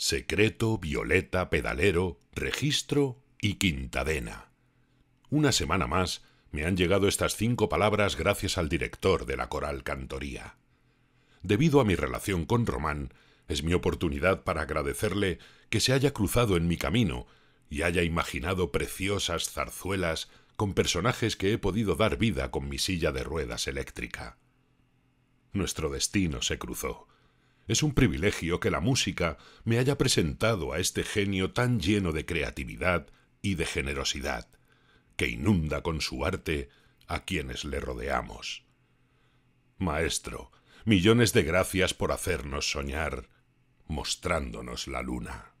Secreto, Violeta, Pedalero, Registro y Quintadena. Una semana más me han llegado estas cinco palabras gracias al director de la coral cantoría. Debido a mi relación con Román, es mi oportunidad para agradecerle que se haya cruzado en mi camino y haya imaginado preciosas zarzuelas con personajes que he podido dar vida con mi silla de ruedas eléctrica. Nuestro destino se cruzó es un privilegio que la música me haya presentado a este genio tan lleno de creatividad y de generosidad, que inunda con su arte a quienes le rodeamos. Maestro, millones de gracias por hacernos soñar, mostrándonos la luna.